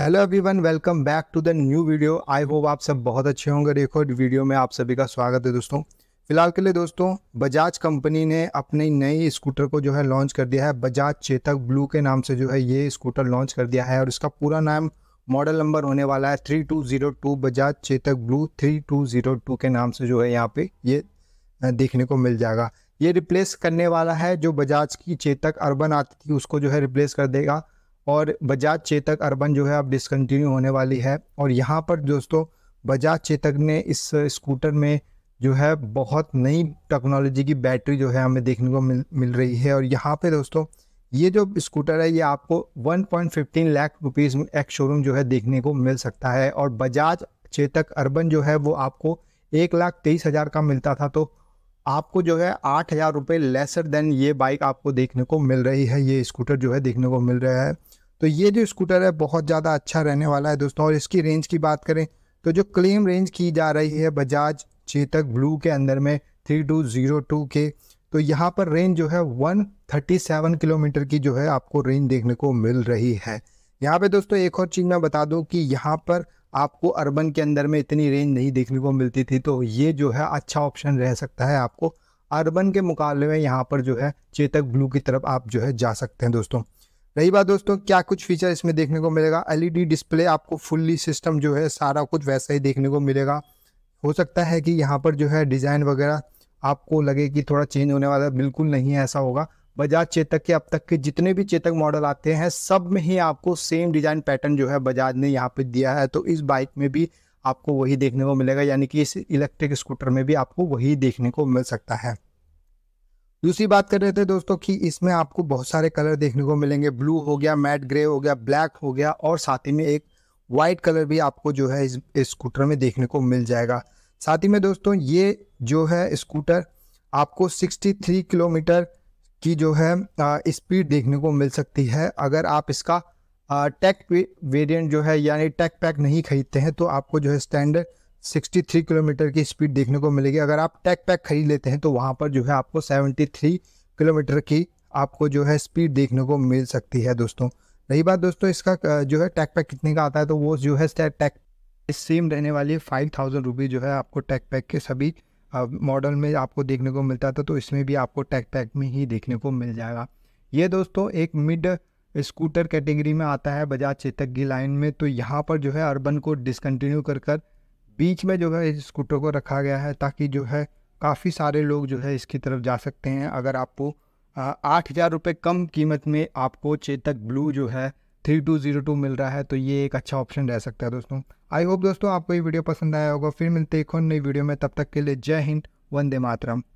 hello everyone welcome back to the new video I hope आप सब बहुत अच्छे होंगे देखो वीडियो में आप सभी का स्वागत है दोस्तों फिलहाल के लिए दोस्तों बजाज कंपनी ने अपने नई स्कूटर को जो है लॉन्च कर दिया है बजाज चेतक ब्लू के नाम से जो है ये स्कूटर लॉन्च कर दिया है और इसका पूरा नाम मॉडल नंबर होने वाला है three two zero two Bajaj Chetak blue three two zero two के नाम से जो है यहाँ पे ये देखने को मिल जाएगा ये रिप्लेस करने वाला है जो बजाज की चेतक अर्बन आती थी उसको जो है रिप्लेस कर देगा और बजाज चेतक अर्बन जो है अब डिसकंटिन्यू होने वाली है और यहाँ पर दोस्तों बजाज चेतक ने इस स्कूटर में जो है बहुत नई टेक्नोलॉजी की बैटरी जो है हमें देखने को मिल मिल रही है और यहाँ पे दोस्तों ये जो स्कूटर है ये आपको 1.15 लाख रुपीस एक शोरूम जो है देखने को मिल सकता है और बजाज चेतक अर्बन जो है वो आपको एक लाख तेईस हज़ार का मिलता था तो आपको जो है आठ हज़ार रुपये लेसर देन ये बाइक आपको देखने को मिल रही है ये स्कूटर जो है देखने को मिल रहा है तो ये जो स्कूटर है बहुत ज़्यादा अच्छा रहने वाला है दोस्तों और इसकी रेंज की बात करें तो जो क्लेम रेंज की जा रही है बजाज चेतक ब्लू के अंदर में थ्री टू ज़ीरो टू के तो यहाँ पर रेंज जो है वन थर्टी सेवन किलोमीटर की जो है आपको रेंज देखने को मिल रही है यहाँ पे दोस्तों एक और चीज़ मैं बता दूँ कि यहाँ पर आपको अर्बन के अंदर में इतनी रेंज नहीं देखने को मिलती थी तो ये जो है अच्छा ऑप्शन रह सकता है आपको अर्बन के मुकाबले में यहाँ पर जो है चेतक ब्लू की तरफ आप जो है जा सकते हैं दोस्तों रही बात दोस्तों क्या कुछ फीचर इसमें देखने को मिलेगा एलईडी डिस्प्ले आपको फुल्ली सिस्टम जो है सारा कुछ वैसा ही देखने को मिलेगा हो सकता है कि यहाँ पर जो है डिज़ाइन वगैरह आपको लगे कि थोड़ा चेंज होने वाला बिल्कुल नहीं है ऐसा होगा बजाज चेतक के अब तक के जितने भी चेतक मॉडल आते हैं सब में ही आपको सेम डिज़ाइन पैटर्न जो है बजाज ने यहाँ पे दिया है तो इस बाइक में भी आपको वही देखने को मिलेगा यानी कि इस इलेक्ट्रिक स्कूटर में भी आपको वही देखने को मिल सकता है दूसरी बात कर रहे थे दोस्तों कि इसमें आपको बहुत सारे कलर देखने को मिलेंगे ब्लू हो गया मैट ग्रे हो गया ब्लैक हो गया और साथ ही में एक वाइट कलर भी आपको जो है इस स्कूटर में देखने को मिल जाएगा साथ ही में दोस्तों ये जो है स्कूटर आपको 63 किलोमीटर की जो है स्पीड देखने को मिल सकती है अगर आप इसका टेक वेरियंट जो है यानी टेक पैक नहीं खरीदते हैं तो आपको जो है स्टैंडर्ड 63 किलोमीटर की स्पीड देखने को मिलेगी अगर आप टैक पैक खरीद लेते हैं तो वहाँ पर जो है आपको 73 किलोमीटर की आपको जो है स्पीड देखने को मिल सकती है दोस्तों रही बात दोस्तों इसका जो है टैक पैक कितने का आता है तो वो जो है टैक सेम रहने वाली है फाइव थाउजेंड रुपीज़ जो है आपको टैक पैक के सभी मॉडल में आपको देखने को मिलता था तो इसमें भी आपको टैक पैक में ही देखने को मिल जाएगा ये दोस्तों एक मिड स्कूटर कैटेगरी में आता है बजाज चेतक की लाइन में तो यहाँ पर जो है अर्बन को डिसकंटिन्यू कर कर बीच में जो है इस स्कूटर को रखा गया है ताकि जो है काफ़ी सारे लोग जो है इसकी तरफ जा सकते हैं अगर आपको आठ हज़ार रुपये कम कीमत में आपको चेतक ब्लू जो है थ्री टू ज़ीरो टू मिल रहा है तो ये एक अच्छा ऑप्शन रह सकता है दोस्तों आई होप दोस्तों आपको ये वीडियो पसंद आया होगा फिर मिलते एक और नई वीडियो में तब तक के लिए जय हिंद वंदे मातरम